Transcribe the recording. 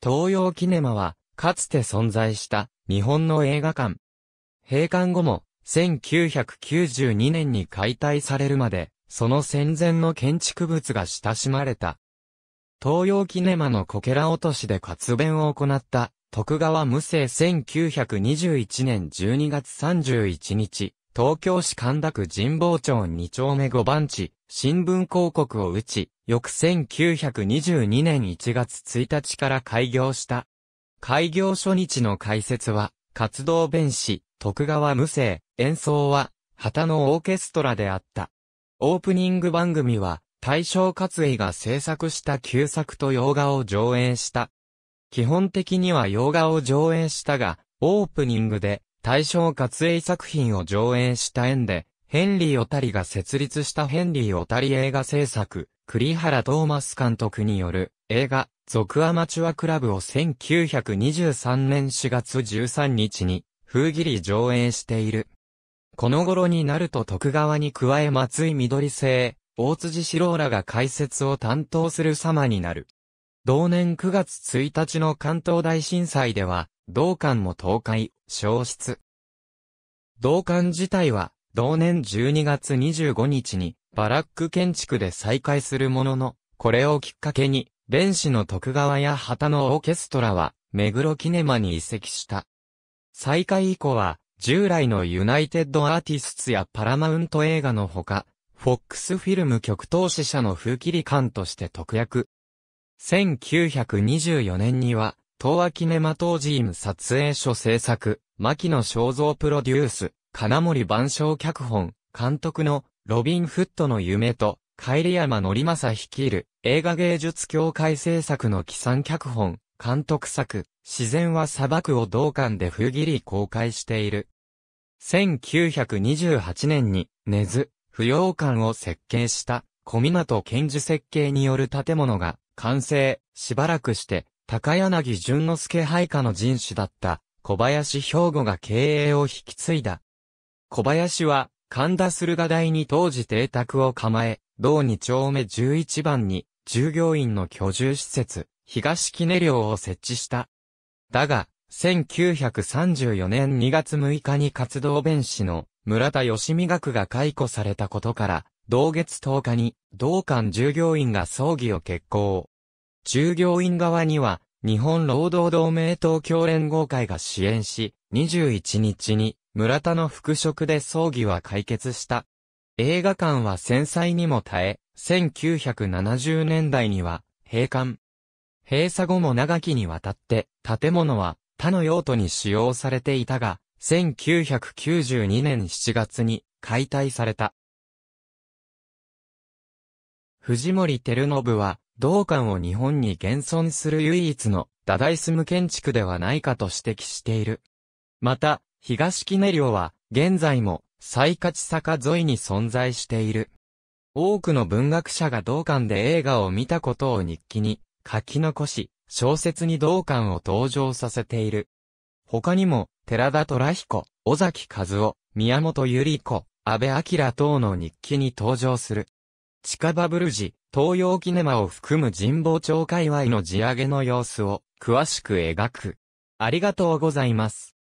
東洋キネマは、かつて存在した日本の映画館。閉館後も、1992年に解体されるまで、その戦前の建築物が親しまれた。東洋キネマのこけら落としで活弁を行った、徳川無生1921年12月31日。東京市神田区神保町2丁目5番地、新聞広告を打ち、翌1922年1月1日から開業した。開業初日の開設は、活動弁士、徳川無生、演奏は、旗のオーケストラであった。オープニング番組は、大正勝井が制作した旧作と洋画を上演した。基本的には洋画を上演したが、オープニングで、大正活営作品を上映した縁で、ヘンリー・オタリが設立したヘンリー・オタリ映画制作、栗原トーマス監督による映画、続アマチュアクラブを1923年4月13日に、風切り上映している。この頃になると徳川に加え松井緑星、大辻四郎らが解説を担当する様になる。同年9月1日の関東大震災では、道館も倒壊、消失。道館自体は、同年12月25日に、バラック建築で再開するものの、これをきっかけに、弁士の徳川や旗のオーケストラは、目黒キネマに移籍した。再開以降は、従来のユナイテッドアーティスツやパラマウント映画のほか、フォックスフィルム極東支社の風切り館として特約。1924年には、東亜キネマトージーム撮影所制作、牧野正造プロデュース、金森万象脚本、監督のロビン・フットの夢と、帰り山則正率いる映画芸術協会制作の起算脚本、監督作、自然は砂漠を同館で不切り公開している。1928年に、根津、不要館を設計した、小湊健治設計による建物が、完成、しばらくして、高柳淳之介配下の人士だった小林兵庫が経営を引き継いだ。小林は神田駿河台に当時邸宅を構え、同二丁目十一番に従業員の居住施設、東記念寮を設置した。だが、1934年2月6日に活動弁士の村田義美学が解雇されたことから、同月10日に同館従業員が葬儀を決行。従業員側には、日本労働同盟東京連合会が支援し、21日に村田の復職で葬儀は解決した。映画館は戦災にも耐え、1970年代には閉館。閉鎖後も長きにわたって建物は他の用途に使用されていたが、1992年7月に解体された。藤森照信は道館を日本に現存する唯一のダダイスム建築ではないかと指摘している。また、東木根領は、現在も、最勝値坂沿いに存在している。多くの文学者が同館で映画を見たことを日記に書き残し、小説に同館を登場させている。他にも、寺田虎彦、尾崎和夫、宮本百合子、安倍明等の日記に登場する。近場ブルジ、東洋キネマを含む人望町界隈の地上げの様子を詳しく描く。ありがとうございます。